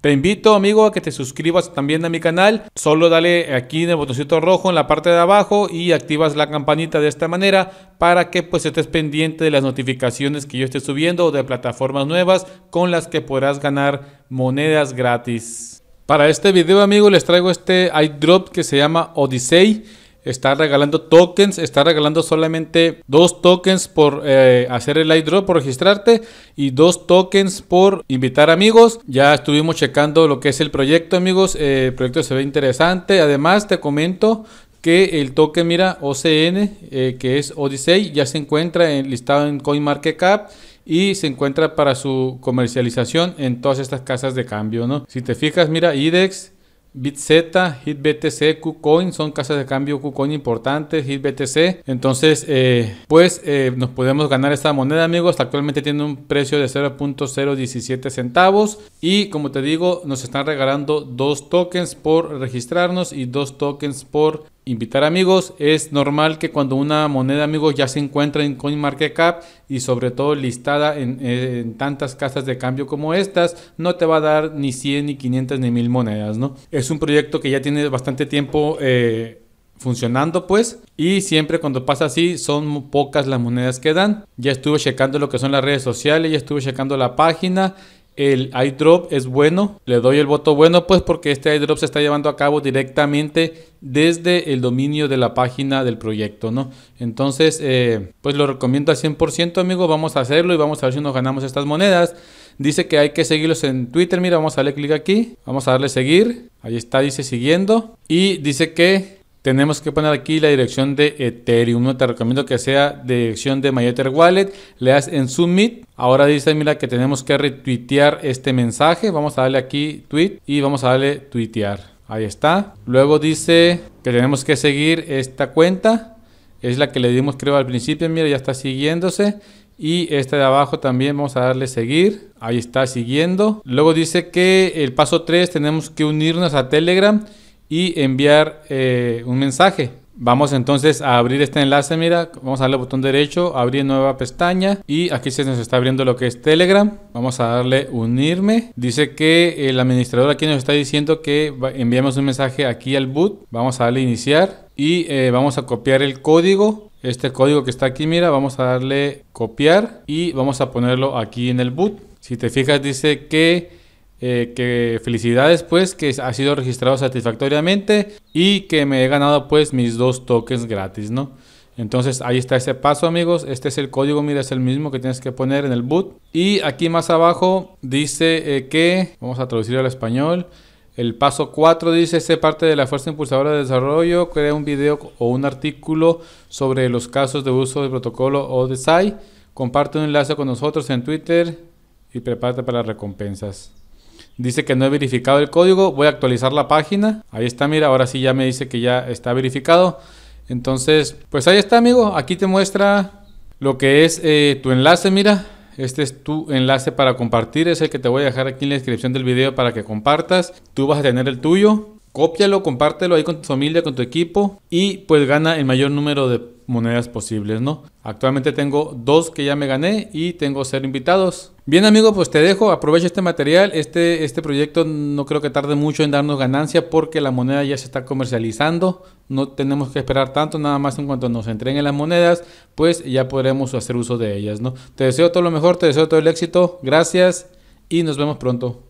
Te invito, amigo, a que te suscribas también a mi canal. Solo dale aquí en el botoncito rojo en la parte de abajo y activas la campanita de esta manera para que pues estés pendiente de las notificaciones que yo esté subiendo o de plataformas nuevas con las que podrás ganar monedas gratis. Para este video, amigo, les traigo este iDrop que se llama Odyssey está regalando tokens, está regalando solamente dos tokens por eh, hacer el iDrop, por registrarte y dos tokens por invitar amigos. Ya estuvimos checando lo que es el proyecto, amigos. Eh, el proyecto se ve interesante. Además, te comento que el token, mira, OCN, eh, que es Odyssey, ya se encuentra en, listado en CoinMarketCap y se encuentra para su comercialización en todas estas casas de cambio, ¿no? Si te fijas, mira, IDEX, BitZ, HitBTC, KuCoin son casas de cambio KuCoin importantes, HitBTC. Entonces, eh, pues eh, nos podemos ganar esta moneda, amigos. Actualmente tiene un precio de 0.017 centavos. Y como te digo, nos están regalando dos tokens por registrarnos y dos tokens por Invitar amigos, es normal que cuando una moneda amigos ya se encuentra en CoinMarketCap y sobre todo listada en, tantas casas de cambio como estas, no te va a dar ni 100, ni 500, ni 1000 monedas, ¿no? Es un proyecto que ya tiene bastante tiempo eh, funcionando pues y siempre cuando pasa así son pocas las monedas que dan. Ya estuve checando lo que son las redes sociales, ya estuve checando la página el iDrop es bueno, le doy el voto bueno pues porque este iDrop se está llevando a cabo directamente desde el dominio de la página del proyecto, ¿no? Entonces, eh, pues lo recomiendo al 100% amigo, vamos a hacerlo y vamos a ver si nos ganamos estas monedas. Dice que hay que seguirlos en Twitter, mira, vamos a darle clic aquí, vamos a darle seguir, ahí está, dice siguiendo y dice que tenemos que poner aquí la dirección de Ethereum. No te recomiendo que sea dirección de MyEtherWallet. Wallet. Le das en Submit. Ahora dice, mira que tenemos que retuitear este mensaje. Vamos a darle aquí tweet y vamos a darle tuitear. Ahí está. Luego dice que tenemos que seguir esta cuenta. Es la que le dimos creo al principio. Mira, ya está siguiéndose. Y esta de abajo también vamos a darle seguir. Ahí está siguiendo. Luego dice que el paso 3 tenemos que unirnos a Telegram y enviar eh, un mensaje. Vamos entonces a abrir este enlace, mira, vamos a darle botón derecho, abrir nueva pestaña y aquí se nos está abriendo lo que es Telegram. Vamos a darle unirme. Dice que el administrador aquí nos está diciendo que enviamos un mensaje aquí al boot. Vamos a darle iniciar y eh, vamos a copiar el código. Este código que está aquí, mira, vamos a darle copiar y vamos a ponerlo aquí en el boot. Si te fijas dice que eh, que felicidades pues que ha sido registrado satisfactoriamente y que me he ganado pues mis dos tokens gratis, ¿no? Entonces ahí está ese paso amigos, este es el código, mira es el mismo que tienes que poner en el boot. Y aquí más abajo dice eh, que, vamos a traducirlo al español, el paso 4 dice, sé parte de la fuerza impulsadora de desarrollo, crea un video o un artículo sobre los casos de uso del protocolo o de SAI, comparte un enlace con nosotros en Twitter y prepárate para las recompensas. Dice que no he verificado el código. Voy a actualizar la página. Ahí está, mira, ahora sí ya me dice que ya está verificado. Entonces, pues ahí está, amigo. Aquí te muestra lo que es eh, tu enlace, mira. Este es tu enlace para compartir, es el que te voy a dejar aquí en la descripción del video para que compartas. Tú vas a tener el tuyo. Cópialo, compártelo ahí con tu familia, con tu equipo y pues gana el mayor número de monedas posibles, ¿no? Actualmente tengo dos que ya me gané y tengo ser invitados. Bien amigo, pues te dejo, aprovecha este material, este, este proyecto no creo que tarde mucho en darnos ganancia porque la moneda ya se está comercializando, no tenemos que esperar tanto, nada más en cuanto nos entreguen las monedas, pues ya podremos hacer uso de ellas, ¿no? Te deseo todo lo mejor, te deseo todo el éxito, gracias y nos vemos pronto.